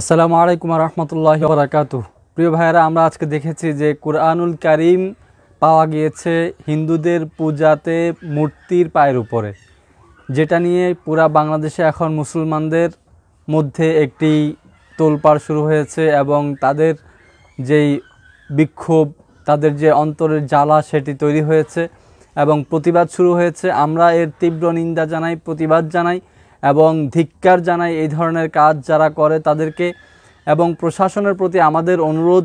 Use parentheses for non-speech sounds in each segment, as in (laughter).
আসসালামু আলাইকুম রহমতুল্লাহ বরাকাত প্রিয় ভাইয়েরা আমরা আজকে দেখেছি যে কোরআনুল কারিম পাওয়া গিয়েছে হিন্দুদের পূজাতে মূর্তির পায়ের উপরে যেটা নিয়ে পুরা বাংলাদেশে এখন মুসলমানদের মধ্যে একটি তোলপাড় শুরু হয়েছে এবং তাদের যেই বিক্ষোভ তাদের যে অন্তরের জ্বালা সেটি তৈরি হয়েছে এবং প্রতিবাদ শুরু হয়েছে আমরা এর তীব্র নিন্দা জানাই প্রতিবাদ জানাই এবং ধিক্কার জানাই এই ধরনের কাজ যারা করে তাদেরকে এবং প্রশাসনের প্রতি আমাদের অনুরোধ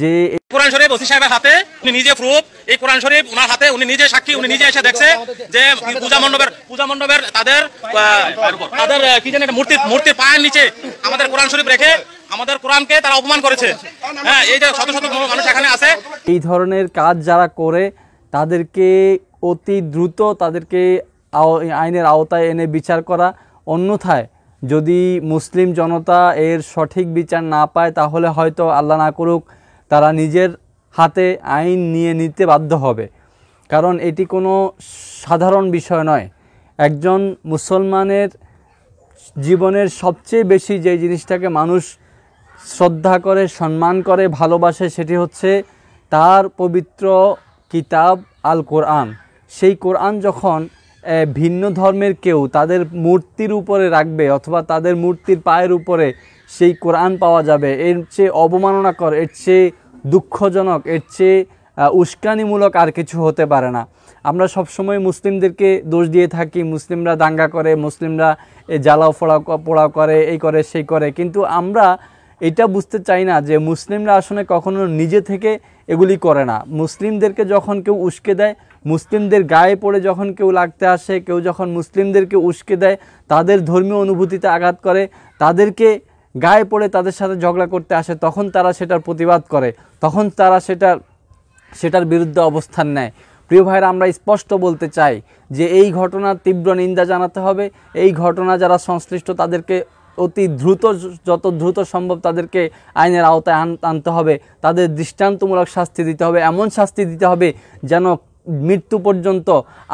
যে কোরআন শরীফ ওসি সাহেবের হাতে উনি নিজে প্রুফ এই কোরআন শরীফ ওনার হাতে উনি নিজে সাক্ষী উনি নিজে এসে দেখছে যে পূজা মণ্ডপের পূজা মণ্ডপের তাদের তাদের কি জানি মূর্তি মূর্তির পায়ের নিচে আমাদের কোরআন শরীফ রেখে আমাদের কোরআনকে তারা অপমান করেছে হ্যাঁ এই যে শত শত মানুষ এখানে আছে এই ধরনের কাজ যারা করে তাদেরকে অতি দ্রুত তাদেরকে আইনের আওতায় এনে বিচার করা অন্যথায় যদি মুসলিম জনতা এর সঠিক বিচার না পায় তাহলে হয়তো আল্লাহ না করুক তারা নিজের হাতে আইন নিয়ে নিতে বাধ্য হবে কারণ এটি কোনো সাধারণ বিষয় নয় একজন মুসলমানের জীবনের সবচেয়ে বেশি যে জিনিসটাকে মানুষ শ্রদ্ধা করে সম্মান করে ভালোবাসে সেটি হচ্ছে তার পবিত্র কিতাব আল কোরআন সেই কোরআন যখন ভিন্ন ধর্মের কেউ তাদের মূর্তির উপরে রাখবে অথবা তাদের মূর্তির পায়ের উপরে সেই কোরআন পাওয়া যাবে এর চেয়ে অবমাননাকর এর চেয়ে দুঃখজনক এর চেয়ে উস্কানিমূলক আর কিছু হতে পারে না আমরা সবসময় মুসলিমদেরকে দোষ দিয়ে থাকি মুসলিমরা দাঙ্গা করে মুসলিমরা জ্বালাও ফোড়াও পোড়াও করে এই করে সেই করে কিন্তু আমরা এটা বুঝতে চাই না যে মুসলিমরা আসলে কখনো নিজে থেকে এগুলি করে না মুসলিমদেরকে যখন কেউ উস্কে দেয় মুসলিমদের গায়ে পড়ে যখন কেউ লাগতে আসে কেউ যখন মুসলিমদেরকে উস্কে দেয় তাদের ধর্মীয় অনুভূতিতে আঘাত করে তাদেরকে গায়ে পড়ে তাদের সাথে ঝগড়া করতে আসে তখন তারা সেটার প্রতিবাদ করে তখন তারা সেটার সেটার বিরুদ্ধে অবস্থান নেয় প্রিয় ভাইরা আমরা স্পষ্ট বলতে চাই যে এই ঘটনার তীব্র নিন্দা জানাতে হবে এই ঘটনা যারা সংশ্লিষ্ট তাদেরকে অতি দ্রুত যত দ্রুত সম্ভব তাদেরকে আইনের আওতায় আনতে হবে তাদের দৃষ্টান্তমূলক শাস্তি দিতে হবে এমন শাস্তি দিতে হবে যেন মৃত্যু পর্যন্ত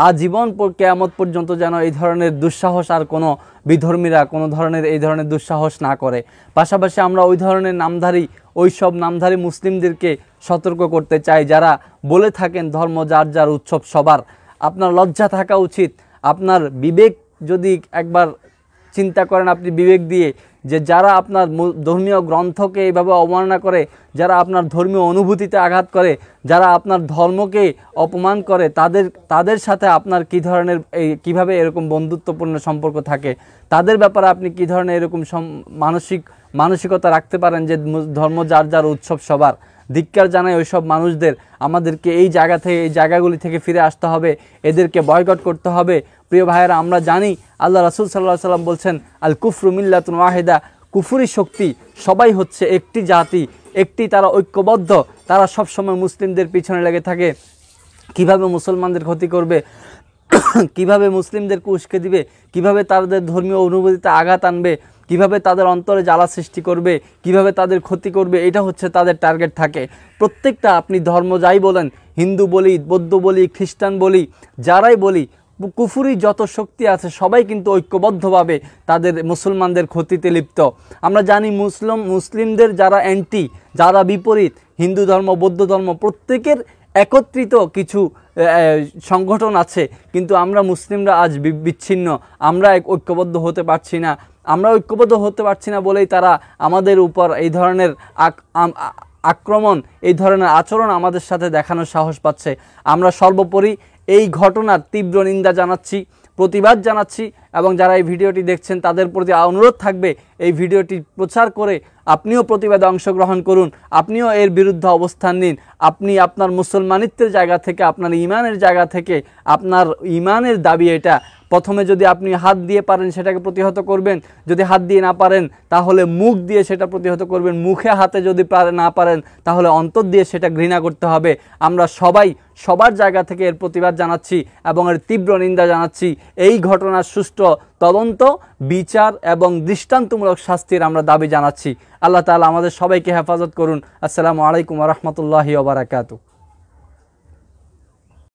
আজীবন কেয়ামত পর্যন্ত যেন এই ধরনের দুঃসাহস আর কোনো বিধর্মীরা কোনো ধরনের এই ধরনের দুঃসাহস না করে পাশাপাশি আমরা ওই ধরনের নামধারী ওই সব নামধারী মুসলিমদেরকে সতর্ক করতে চাই যারা বলে থাকেন ধর্ম যার যার উৎসব সবার আপনার লজ্জা থাকা উচিত আপনার বিবেক যদি একবার চিন্তা করেন আপনি বিবেক দিয়ে যে যারা আপনার ধর্মীয় গ্রন্থকে এইভাবে অবমাননা করে যারা আপনার ধর্মীয় অনুভূতিতে আঘাত করে যারা আপনার ধর্মকে অপমান করে তাদের তাদের সাথে আপনার কি ধরনের এই কীভাবে এরকম বন্ধুত্বপূর্ণ সম্পর্ক থাকে তাদের ব্যাপারে আপনি কি ধরনের এরকম মানসিক মানসিকতা রাখতে পারেন যে ধর্ম যার যার উৎসব সবার ধিক্কার জানায় ওইসব মানুষদের আমাদেরকে এই জায়গা থেকে এই জায়গাগুলি থেকে ফিরে আসতে হবে এদেরকে বয়কট করতে হবে প্রিয় ভাইয়েরা আমরা জানি আল্লাহ রাসুল সাল্লাহ সাল্লাম বলছেন আল কুফরু মিল্লাতুন ওয়াহেদা কুফুরি শক্তি সবাই হচ্ছে একটি জাতি একটি তারা ঐক্যবদ্ধ তারা সবসময় মুসলিমদের পিছনে লেগে থাকে কিভাবে মুসলমানদের ক্ষতি করবে (coughs) কিভাবে মুসলিমদেরকে উস্কে দিবে কিভাবে তাদের ধর্মীয় অনুভূতিতে আঘাত আনবে কিভাবে তাদের অন্তরে জ্বালা সৃষ্টি করবে কিভাবে তাদের ক্ষতি করবে এটা হচ্ছে তাদের টার্গেট থাকে প্রত্যেকটা আপনি ধর্ম যাই বলেন হিন্দু বলি বৌদ্ধ বলি খ্রিস্টান বলি যারাই বলি কুফুরি যত শক্তি আছে সবাই কিন্তু ঐক্যবদ্ধভাবে তাদের মুসলমানদের ক্ষতিতে লিপ্ত আমরা জানি মুসলিম মুসলিমদের যারা অ্যান্টি যারা বিপরীত হিন্দু ধর্ম বৌদ্ধ ধর্ম প্রত্যেকের একত্রিত কিছু সংগঠন আছে কিন্তু আমরা মুসলিমরা আজ বিচ্ছিন্ন আমরা এক ঐক্যবদ্ধ হতে পারছি না আমরা ঐক্যবদ্ধ হতে পারছি না বলেই তারা আমাদের উপর এই ধরনের আক্রমণ এই ধরনের আচরণ আমাদের সাথে দেখানোর সাহস পাচ্ছে আমরা সর্বোপরি এই ঘটনার তীব্র নিন্দা জানাচ্ছি প্রতিবাদ জানাচ্ছি এবং যারা এই ভিডিওটি দেখছেন তাদের প্রতি অনুরোধ থাকবে এই ভিডিওটি প্রচার করে আপনিও প্রতিবাদে অংশগ্রহণ করুন আপনিও এর বিরুদ্ধে অবস্থান নিন আপনি আপনার মুসলমানিত্বের জায়গা থেকে আপনার ইমানের জায়গা থেকে আপনার ইমানের দাবি এটা প্রথমে যদি আপনি হাত দিয়ে পারেন সেটাকে প্রতিহত করবেন যদি হাত দিয়ে না পারেন তাহলে মুখ দিয়ে সেটা প্রতিহত করবেন মুখে হাতে যদি না পারেন তাহলে অন্তর দিয়ে সেটা ঘৃণা করতে হবে আমরা সবাই সবার জায়গা থেকে এর প্রতিবাদ জানাচ্ছি এবং এর তীব্র নিন্দা জানাচ্ছি এই ঘটনার সুষ্ঠু তদন্ত বিচার এবং দৃষ্টান্তমূলক শাস্তির আমরা দাবি জানাচ্ছি আল্লাহ তালা আমাদের সবাইকে হেফাজত করুন আসসালামু আলাইকুম রহমতুল্লাহি ওবরাকাতু